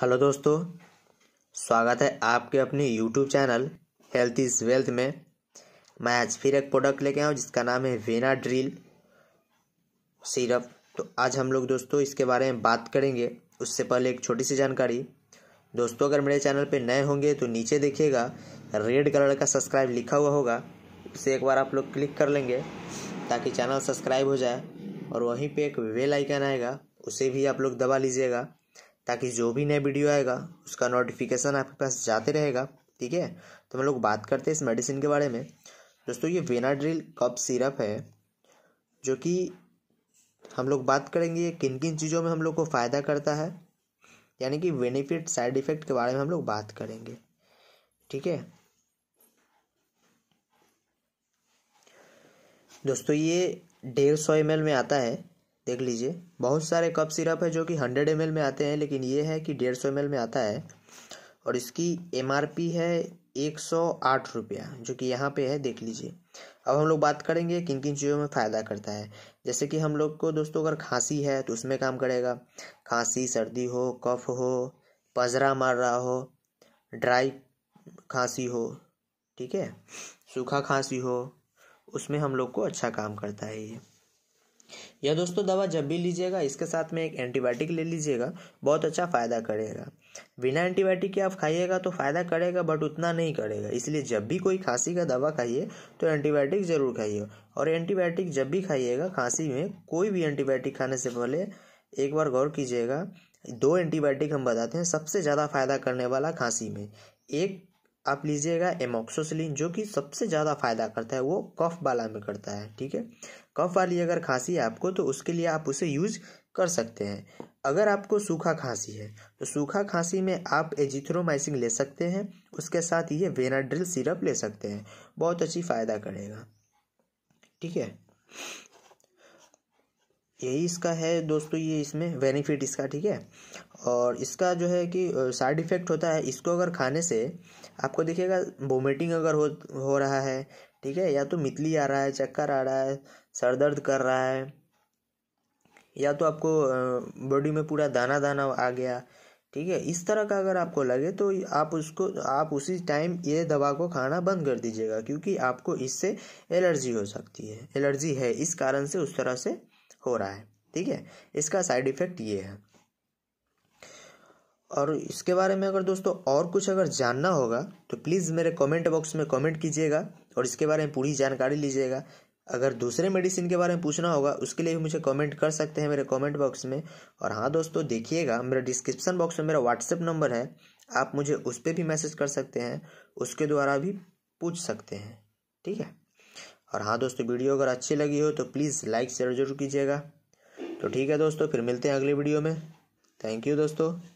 hello दोस्तों स्वागत है आपके अपने YouTube channel health is wealth में मैं आज फिर एक प्रोडक्ट लेके आया हूँ जिसका नाम है वेना ड्रिल सिरप तो आज हम लोग दोस्तों इसके बारे में बात करेंगे उससे पहले एक छोटी सी जानकारी दोस्तों अगर मेरे चैनल पे नए होंगे तो नीचे देखिएगा रेड कलर का सब्सक्राइब लिखा हुआ होगा उसे एक बार आप लोग क्लिक कर लेंगे ताकि चैनल सब्सक्राइब हो जाए और वहीं पर एक वेल आइकन आएगा उसे भी आप लोग दबा लीजिएगा ताकि जो भी नया वीडियो आएगा उसका नोटिफिकेशन आपके पास जाते रहेगा ठीक है तो हम लोग बात करते हैं इस मेडिसिन के बारे में दोस्तों ये वेनाड्रिल कप सिरप है जो कि हम लोग बात करेंगे किन किन चीज़ों में हम लोग को फ़ायदा करता है यानी कि बेनिफिट साइड इफ़ेक्ट के बारे में हम लोग बात करेंगे ठीक है दोस्तों ये डेढ़ सौ एम में आता है देख लीजिए बहुत सारे कप सिरप है जो कि हंड्रेड एम में आते हैं लेकिन ये है कि डेढ़ सौ एम में आता है और इसकी एम है एक सौ आठ रुपया जो कि यहाँ पे है देख लीजिए अब हम लोग बात करेंगे किन किन चीज़ों में फ़ायदा करता है जैसे कि हम लोग को दोस्तों अगर खांसी है तो उसमें काम करेगा खांसी सर्दी हो कफ हो पजरा मार रहा हो ड्राई खांसी हो ठीक है सूखा खांसी हो उसमें हम लोग को अच्छा काम करता है ये यह दोस्तों दवा जब भी लीजिएगा इसके साथ में एक एंटीबायोटिक ले लीजिएगा बहुत अच्छा फ़ायदा करेगा बिना एंटीबायोटिक के आप खाइएगा तो फ़ायदा करेगा बट उतना नहीं करेगा इसलिए जब भी कोई खांसी का दवा खाइए तो एंटीबायोटिक ज़रूर खाइए और एंटीबायोटिक जब भी खाइएगा खांसी में कोई भी एंटीबायोटिक खाने से पहले एक बार गौर कीजिएगा दो एंटीबायोटिक हम बताते हैं सबसे ज़्यादा फ़ायदा करने वाला खांसी में एक आप लीजिएगा एमोक्सोसिलिन जो कि सबसे ज़्यादा फ़ायदा करता है वो कफ वाला में करता है ठीक है कफ वाली अगर खांसी है आपको तो उसके लिए आप उसे यूज कर सकते हैं अगर आपको सूखा खांसी है तो सूखा खांसी में आप एजिथ्रोमाइसिन ले सकते हैं उसके साथ ये वेनाड्रिल सिरप ले सकते हैं बहुत अच्छी फ़ायदा करेगा ठीक है यही इसका है दोस्तों ये इसमें बेनिफिट इसका ठीक है और इसका जो है कि साइड इफ़ेक्ट होता है इसको अगर खाने से आपको देखिएगा वोमिटिंग अगर हो हो रहा है ठीक है या तो मितली आ रहा है चक्कर आ रहा है सर दर्द कर रहा है या तो आपको बॉडी में पूरा दाना दाना आ गया ठीक है इस तरह का अगर आपको लगे तो आप उसको आप उसी टाइम ये दवा को खाना बंद कर दीजिएगा क्योंकि आपको इससे एलर्जी हो सकती है एलर्जी है इस कारण से उस तरह से हो रहा है ठीक है इसका साइड इफ़ेक्ट ये है और इसके बारे में अगर दोस्तों और कुछ अगर जानना होगा तो प्लीज़ मेरे कमेंट बॉक्स में कमेंट कीजिएगा और इसके बारे में पूरी जानकारी लीजिएगा अगर दूसरे मेडिसिन के बारे में पूछना होगा उसके लिए भी मुझे कमेंट कर सकते हैं मेरे कमेंट बॉक्स में और हाँ दोस्तों देखिएगा मेरे डिस्क्रिप्शन बॉक्स में मेरा व्हाट्सएप नंबर है आप मुझे उस पर भी मैसेज कर सकते हैं उसके द्वारा भी पूछ सकते हैं ठीक है और हाँ दोस्तों वीडियो अगर अच्छी लगी हो तो प्लीज़ लाइक शेयर जरूर कीजिएगा तो ठीक है दोस्तों फिर मिलते हैं अगले वीडियो में थैंक यू दोस्तों